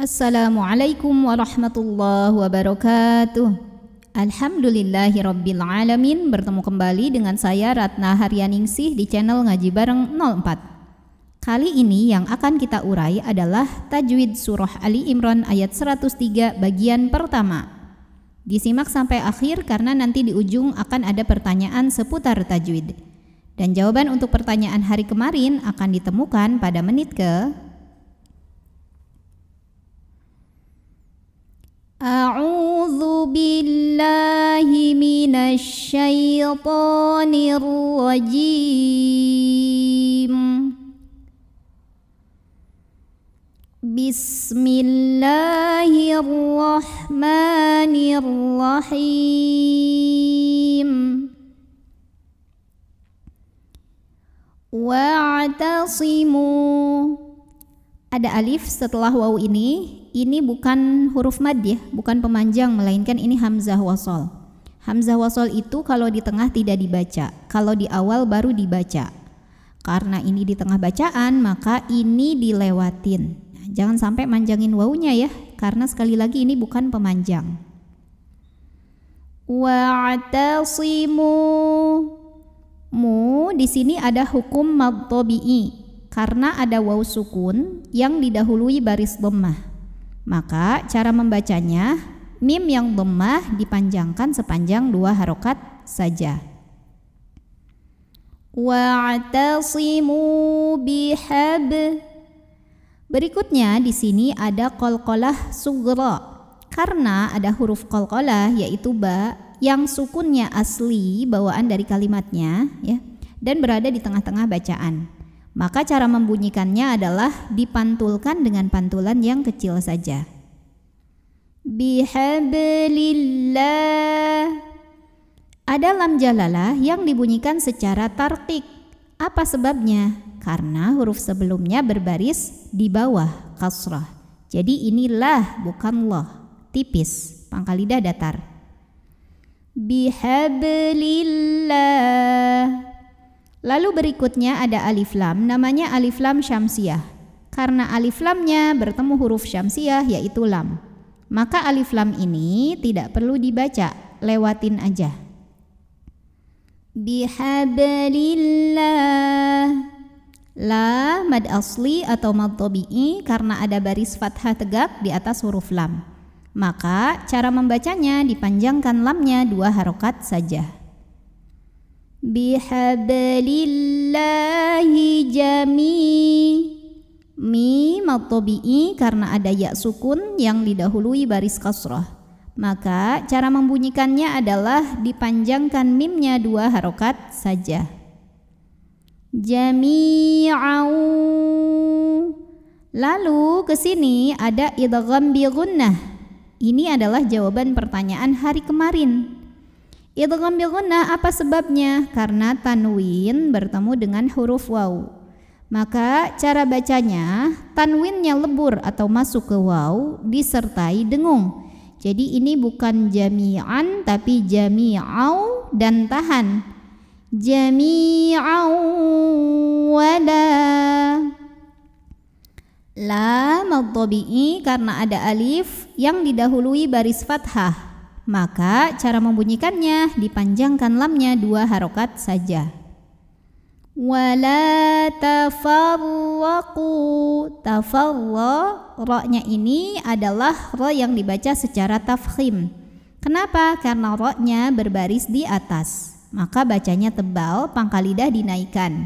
Assalamualaikum warahmatullahi wabarakatuh. Alhamdulillahi Rabbil Alamin Bertemu kembali dengan saya Ratna Haryaningsih di channel Ngaji Bareng 04 Kali ini yang akan kita urai adalah Tajwid Surah Ali Imran ayat 103 bagian pertama Disimak sampai akhir karena nanti di ujung akan ada pertanyaan seputar Tajwid Dan jawaban untuk pertanyaan hari kemarin akan ditemukan pada menit ke أعوذ بالله من الشيطان الرجيم بسم الله الرحمن الرحيم واعتصموا ada alif setelah waw ini ini bukan huruf mad ya, bukan pemanjang melainkan ini hamzah wasol. Hamzah wasol itu kalau di tengah tidak dibaca, kalau di awal baru dibaca. Karena ini di tengah bacaan, maka ini dilewatin. Nah, jangan sampai manjangin wawunya ya, karena sekali lagi ini bukan pemanjang. Wa'tasimu mu di sini ada hukum madtobi'i karena ada waw sukun yang didahului baris lemah maka cara membacanya mim yang lemah dipanjangkan sepanjang dua harokat saja. Wa'tasimu bihab Berikutnya di sini ada kolkolah sugro karena ada huruf kolkolah yaitu ba yang sukunnya asli bawaan dari kalimatnya ya dan berada di tengah-tengah bacaan. Maka cara membunyikannya adalah dipantulkan dengan pantulan yang kecil saja. Bihablillah ada lam jalalah yang dibunyikan secara tartik. Apa sebabnya? Karena huruf sebelumnya berbaris di bawah kasrah. Jadi inilah bukan loh, tipis, pangkal lidah datar. Bihablillah Lalu berikutnya ada alif lam, namanya alif lam syamsiah. Karena alif lamnya bertemu huruf syamsiah yaitu lam. Maka alif lam ini tidak perlu dibaca, lewatin aja. Bihabalillah La mad asli atau mad tobi'i karena ada baris fathah tegak di atas huruf lam. Maka cara membacanya dipanjangkan lamnya dua harokat saja bihablillahi jami mi matobi'i karena ada ya sukun yang didahului baris kasroh maka cara membunyikannya adalah dipanjangkan mimnya dua harokat saja jami'au lalu ke sini ada idgham bi ini adalah jawaban pertanyaan hari kemarin Idgham bil gunnah apa sebabnya? Karena tanwin bertemu dengan huruf waw. Maka cara bacanya tanwinnya lebur atau masuk ke waw disertai dengung. Jadi ini bukan jami'an tapi jami'au dan tahan. Jami'au wala la madhabi'i karena ada alif yang didahului baris fathah maka cara membunyikannya dipanjangkan lamnya dua harokat saja. Wala tafarraqu tafarra nya ini adalah ro yang dibaca secara tafkhim. Kenapa? Karena ro-nya berbaris di atas. Maka bacanya tebal, pangkal lidah dinaikkan.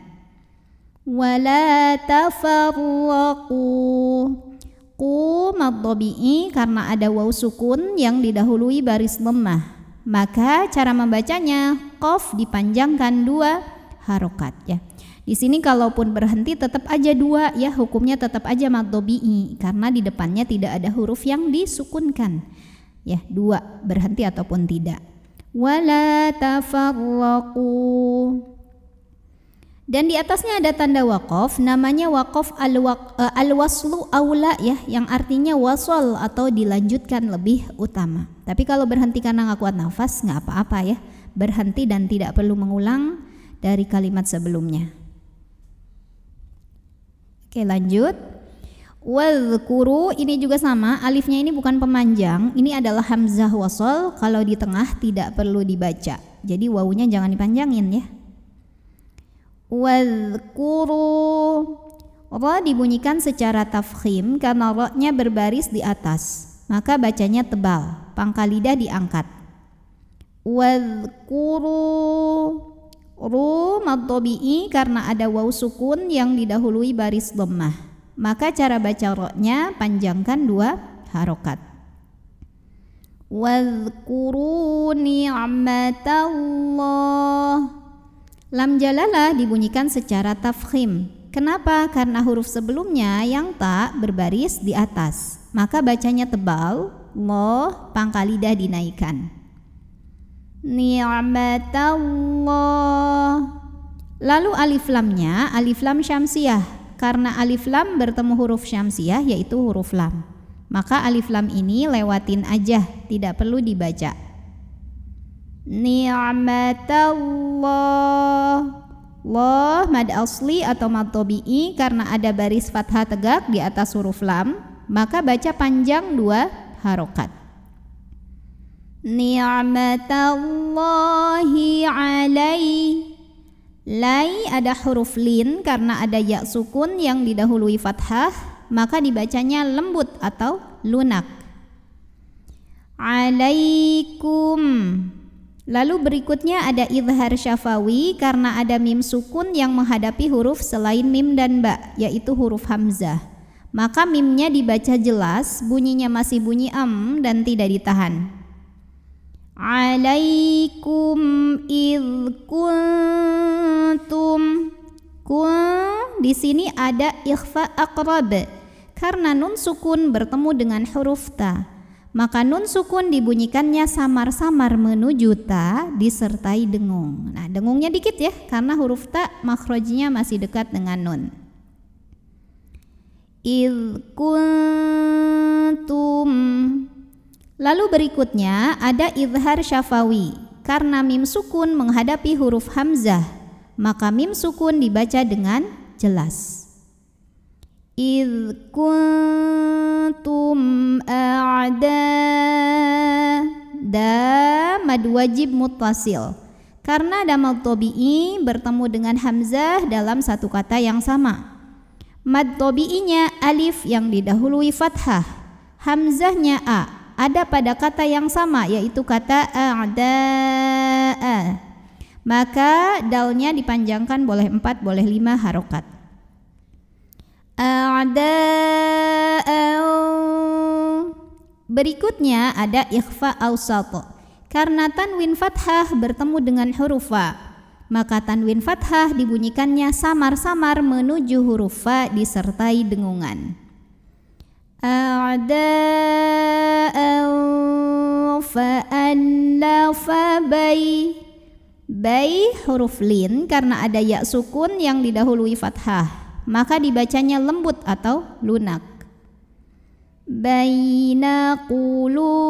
Wala tafarraqu Hukum madhobi'i karena ada waw sukun yang didahului baris lemah. Maka cara membacanya qaf dipanjangkan dua harokat ya. Di sini kalaupun berhenti tetap aja dua ya hukumnya tetap aja madhobi'i karena di depannya tidak ada huruf yang disukunkan. Ya, dua berhenti ataupun tidak. Wala tafarraqu dan di atasnya ada tanda wakaf, namanya wakaf al-waslu al eh, aula ya, yang artinya wasol atau dilanjutkan lebih utama. Tapi kalau berhenti karena nggak kuat nafas, nggak apa-apa ya. Berhenti dan tidak perlu mengulang dari kalimat sebelumnya. Oke lanjut. Wadhkuru ini juga sama, alifnya ini bukan pemanjang, ini adalah hamzah wasol, kalau di tengah tidak perlu dibaca. Jadi wawunya jangan dipanjangin ya. Wadhkuru ro dibunyikan secara tafkhim karena ro-nya berbaris di atas Maka bacanya tebal, pangkal lidah diangkat Wadhkuru Ru maddobi'i karena ada waw sukun yang didahului baris lemah Maka cara baca ro-nya panjangkan dua harokat wadhkuru ni'matallah Lam jalalah dibunyikan secara tafkhim. Kenapa? Karena huruf sebelumnya yang tak berbaris di atas. Maka bacanya tebal, lo pangkal lidah dinaikkan. Ni'matallah. Lalu alif lamnya alif lam syamsiah karena alif lam bertemu huruf syamsiah yaitu huruf lam. Maka alif lam ini lewatin aja, tidak perlu dibaca ni'matallah Allah mad asli atau mad tobi'i karena ada baris fathah tegak di atas huruf lam maka baca panjang dua harokat ni'matallahi alai lai ada huruf lin karena ada ya sukun yang didahului fathah maka dibacanya lembut atau lunak alaikum Lalu berikutnya ada idhar syafawi karena ada mim sukun yang menghadapi huruf selain mim dan ba, yaitu huruf hamzah. Maka mimnya dibaca jelas, bunyinya masih bunyi am dan tidak ditahan. Alaikum idh kun di sini ada ikhfa akrab karena nun sukun bertemu dengan huruf ta maka nun sukun dibunyikannya samar-samar menuju ta disertai dengung. Nah, dengungnya dikit ya karena huruf ta makrojinya masih dekat dengan nun. Il kuntum Lalu berikutnya ada izhar syafawi. Karena mim sukun menghadapi huruf hamzah, maka mim sukun dibaca dengan jelas. إذ kuntum a'da damad wajib متصل karena damal tobi'i bertemu dengan hamzah dalam satu kata yang sama mad tobi'inya alif yang didahului fathah hamzahnya a ada pada kata yang sama yaitu kata a'da'a maka dalnya dipanjangkan boleh empat boleh lima harokat Berikutnya ada ikhfa awsato. Karena tanwin fathah bertemu dengan huruf fa, maka tanwin fathah dibunyikannya samar-samar menuju huruf fa disertai dengungan. Baik huruf lin karena ada ya sukun yang didahului fathah maka dibacanya lembut atau lunak. Baina kulu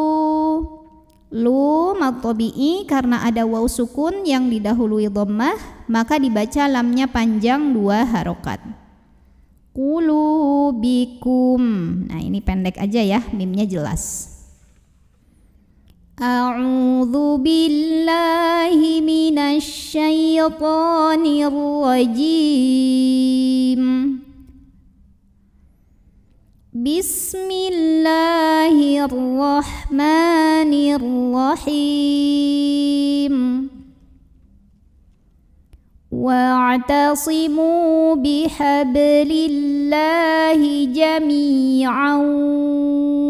lu matobi'i karena ada waw sukun yang didahului dhammah maka dibaca lamnya panjang dua harokat kulubikum nah ini pendek aja ya mimnya jelas A'udzu billahi minasy syaithanir rajim بسم الله الرحمن الرحيم واعتصموا بحبل الله جميعا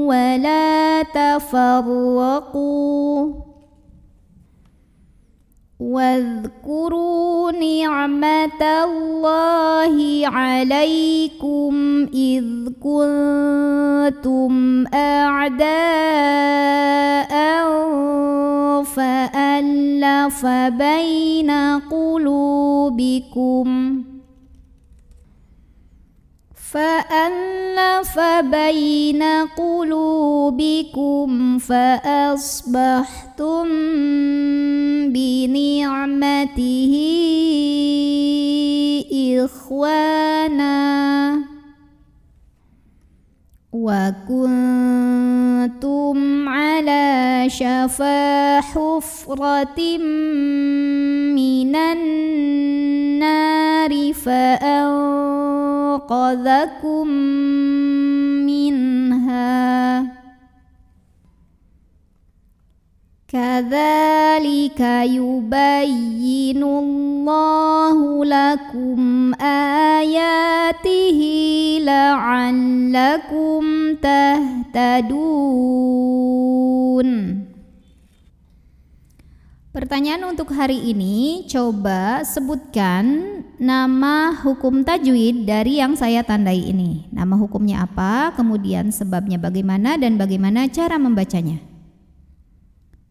ولا تفرقوا واذكروا نعمة الله عليكم إذ كنتم أعداء فألف بين قلوبكم فألف بين قلوبكم فأصبحتم بنعمته إخوانا وكنتم على شفا حفرة من النار فأنقذكم منها Kadzalika yubayyinu Allahu lakum ayatihi la'allakum tahtadun. Pertanyaan untuk hari ini, coba sebutkan nama hukum tajwid dari yang saya tandai ini. Nama hukumnya apa, kemudian sebabnya bagaimana dan bagaimana cara membacanya.